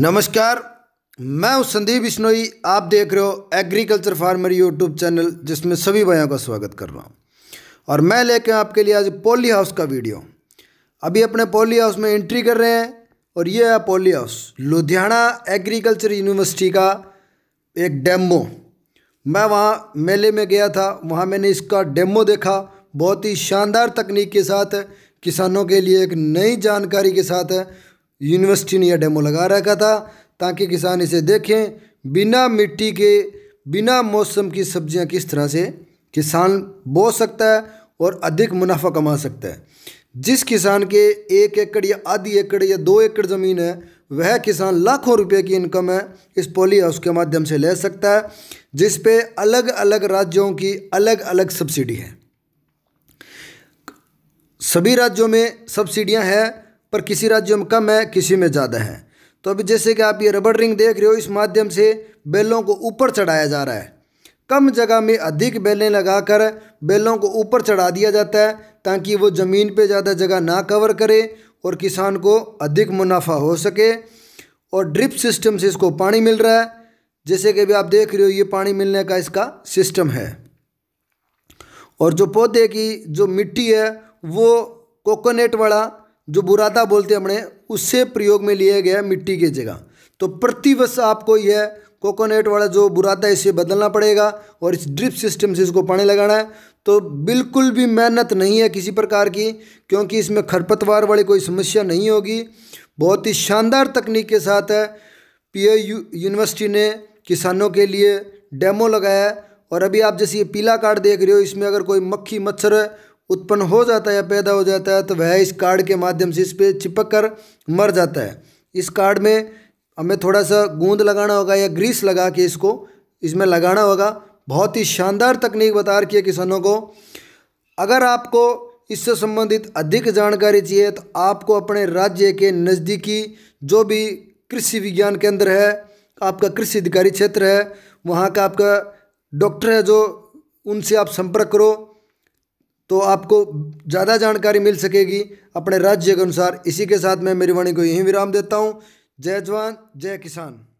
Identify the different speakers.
Speaker 1: नमस्कार मैं हूं संदीप बिश्नोई आप देख रहे हो एग्रीकल्चर फार्मर यूट्यूब चैनल जिसमें सभी भाइयों का स्वागत कर रहा हूं और मैं लेके आपके लिए आज पोली हाउस का वीडियो अभी अपने पोली हाउस में एंट्री कर रहे हैं और ये है poly house Ludhiana agriculture university का एक डेमो मैं वहाँ मेले में गया था वहाँ मैंने इसका डेमो देखा बहुत ही शानदार तकनीक के साथ किसानों के लिए एक नई जानकारी के साथ यूनिवर्सिटी ने यह डेमो लगा रखा था ताकि किसान इसे देखें बिना मिट्टी के बिना मौसम की सब्जियां किस तरह से किसान बो सकता है और अधिक मुनाफा कमा सकता है जिस किसान के एक एकड़ या आधी एकड़ या दो एकड़ ज़मीन है वह किसान लाखों रुपए की इनकम है इस पॉली हाउस के माध्यम से ले सकता है जिस पे अलग अलग राज्यों की अलग अलग सब्सिडी है सभी राज्यों में सब्सिडियां हैं पर किसी राज्यों में कम है किसी में ज़्यादा है तो अभी जैसे कि आप ये रबड़ रिंग देख रहे हो इस माध्यम से बेलों को ऊपर चढ़ाया जा रहा है कम जगह में अधिक बेलें लगाकर बेलों को ऊपर चढ़ा दिया जाता है ताकि वो ज़मीन पे ज़्यादा जगह ना कवर करे और किसान को अधिक मुनाफा हो सके और ड्रिप सिस्टम से इसको पानी मिल रहा है जैसे कि अभी आप देख रहे हो ये पानी मिलने का इसका सिस्टम है और जो पौधे की जो मिट्टी है वो कोकोनेट वाला जो बुरादा बोलते हैं हमने उससे प्रयोग में लिया गया है मिट्टी की जगह तो प्रतिवर्ष आपको यह कोकोनट वाला जो बुरादा है इसे बदलना पड़ेगा और इस ड्रिप सिस्टम से इसको पानी लगाना है तो बिल्कुल भी मेहनत नहीं है किसी प्रकार की क्योंकि इसमें खरपतवार वाली कोई समस्या नहीं होगी बहुत ही शानदार तकनीक के साथ है पी यूनिवर्सिटी ने किसानों के लिए डेमो लगाया है और अभी आप जैसे ये पीला कार्ड देख रहे हो इसमें अगर कोई मक्खी मच्छर उत्पन्न हो जाता है या पैदा हो जाता है तो वह इस कार्ड के माध्यम से इस पर चिपक कर मर जाता है इस कार्ड में हमें थोड़ा सा गूंद लगाना होगा या ग्रीस लगा के इसको इसमें लगाना होगा बहुत ही शानदार तकनीक बता रखी है किसानों को अगर आपको इससे संबंधित अधिक जानकारी चाहिए तो आपको अपने राज्य के नज़दीकी जो भी कृषि विज्ञान केंद्र है आपका कृषि अधिकारी क्षेत्र है वहाँ का आपका डॉक्टर है जो उनसे आप संपर्क करो तो आपको ज़्यादा जानकारी मिल सकेगी अपने राज्य के अनुसार इसी के साथ मैं मेरी वाणी को यहीं विराम देता हूँ जय जवान जय किसान